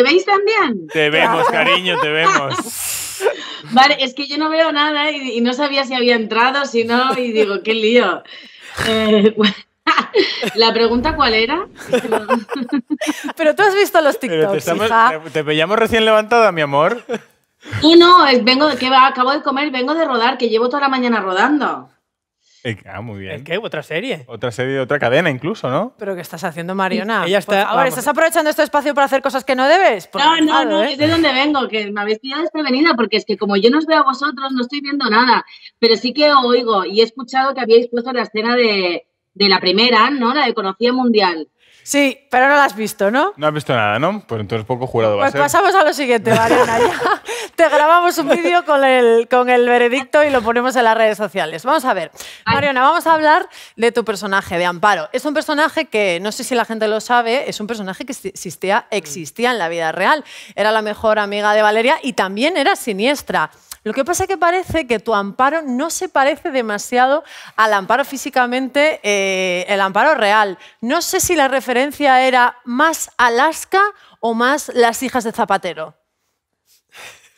¿Te veis también? Te vemos, cariño, te vemos. Vale, es que yo no veo nada y, no sabía si había entrado, si no, y digo, qué lío. Eh, ¿La pregunta cuál era? Pero tú has visto los TikToks, te, veíamos hija. te, pillamos recién levantada, mi amor. Y no, vengo de que acabo de comer, vengo de rodar, que llevo toda la mañana rodando. Eh, ah, muy bien. qué? ¿Otra serie? Otra serie de otra cadena incluso, ¿no? ¿Pero qué estás haciendo, Mariona? Ella está, ahora ¿estás aprovechando este espacio para hacer cosas que no debes? no, no, no, ¿eh? de dónde vengo, que me habéis pillado desprevenida, porque es que como yo no os veo a vosotros, no estoy viendo nada, pero sí que oigo y he escuchado que habíais puesto la escena de, de la primera, ¿no? La de Conocía Mundial. Sí, pero no la has visto, ¿no? No has visto nada, ¿no? Pues entonces poco jurado va a pues ser. pasamos a lo siguiente, Mariana. Ya grabamos un vídeo con el, con el veredicto y lo ponemos en las redes sociales. Vamos a ver. Mariona, vamos a hablar de tu personaje, de Amparo. Es un personaje que, no sé si la gente lo sabe, es un personaje que existía, existía en la vida real. Era la mejor amiga de Valeria y también era siniestra. Lo que pasa es que parece que tu amparo no se parece demasiado al amparo físicamente, eh, el amparo real. No sé si la referencia era más Alaska o más las hijas de Zapatero.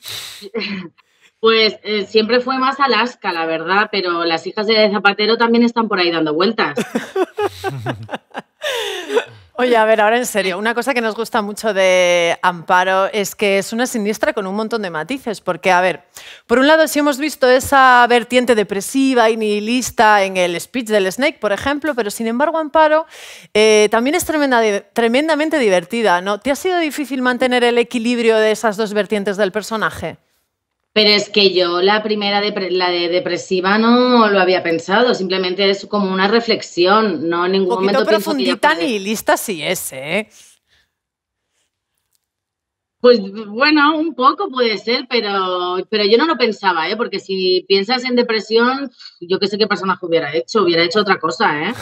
Pues eh, siempre fue más Alaska, la verdad, pero las hijas de Zapatero también están por ahí dando vueltas. Oye, a ver, ahora en serio, una cosa que nos gusta mucho de Amparo es que es una siniestra con un montón de matices, porque, a ver, por un lado sí hemos visto esa vertiente depresiva y nihilista en el speech del Snake, por ejemplo, pero sin embargo Amparo eh, también es tremendamente divertida, ¿no? ¿Te ha sido difícil mantener el equilibrio de esas dos vertientes del personaje? Pero es que yo la primera, de, la de depresiva, no lo había pensado. Simplemente es como una reflexión, no en ningún Un poquito momento profundita ni lista sí es, ¿eh? Pues bueno, un poco puede ser, pero, pero yo no lo pensaba, ¿eh? Porque si piensas en depresión, yo qué sé qué personaje hubiera hecho, hubiera hecho otra cosa, ¿eh?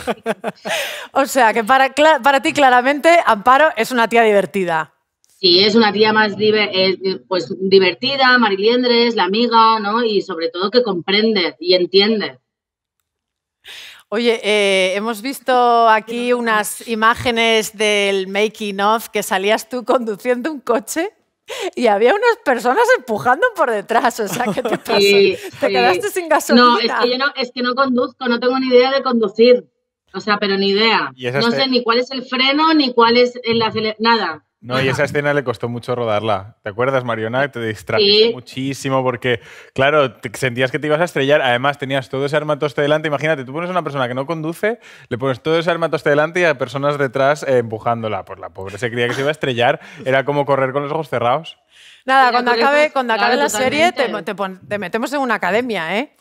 o sea, que para, para ti claramente Amparo es una tía divertida. Sí, es una tía más diver, eh, pues, divertida, Mariliendres, la amiga, ¿no? Y sobre todo que comprende y entiende. Oye, eh, hemos visto aquí unas imágenes del making of que salías tú conduciendo un coche y había unas personas empujando por detrás, o sea, ¿qué te pasó? te quedaste sin gasolina. No, es que yo no, es que no conduzco, no tengo ni idea de conducir. O sea, pero ni idea. No sé ni cuál es el freno, ni cuál es el acelerador, nada. No, y esa escena le costó mucho rodarla. ¿Te acuerdas, Mariona? Te distrajiste muchísimo porque, claro, sentías que te ibas a estrellar. Además, tenías todo ese armatoste delante. Imagínate, tú pones a una persona que no conduce, le pones todo ese armatoste delante y a personas detrás eh, empujándola. Pues la pobre se creía que se iba a estrellar. Era como correr con los ojos cerrados. Nada, cuando acabe, cuando acabe la serie te, metemos en una academia, ¿eh?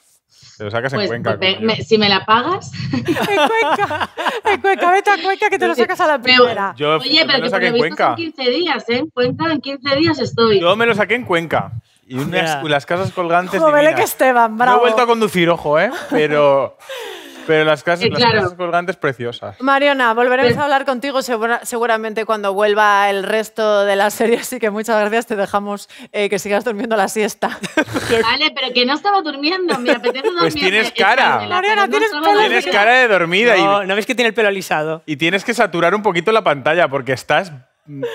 Te lo sacas en pues Cuenca. Pues, si me la pagas. en Cuenca. En Cuenca, vete a Cuenca que te lo sacas a la primera. Yo, Oye, pero me lo saqué en Cuenca. En 15 días, ¿eh? En Cuenca en 15 días estoy. Yo me lo saqué en Cuenca. Y unas, las casas colgantes. Joder, que Esteban, bravo. No he vuelto a conducir, ojo, ¿eh? Pero. Pero las eh, clases, colgantes preciosas. Mariona, volveremos a hablar contigo seguramente cuando vuelva el resto de la serie, así que muchas gracias, te dejamos eh, que sigas durmiendo la siesta. Vale, pero que no estaba durmiendo, me apetece pues dormir. Pues tienes eh, cara. tienes, cara de dormida. No, y, ¿no ves que tiene el pelo alisado? Y tienes que saturar un poquito la pantalla porque estás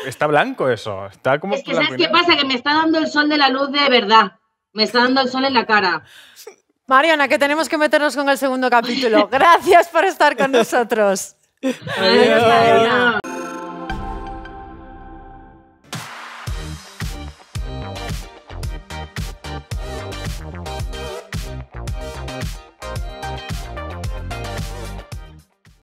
está blanco eso. Está como. Es que, ¿sabes qué pasa? Que me está dando el sol de la luz de verdad. Me está dando el sol en la cara. Mariana, que tenemos que meternos con el segundo capítulo. Gracias por estar con nosotros.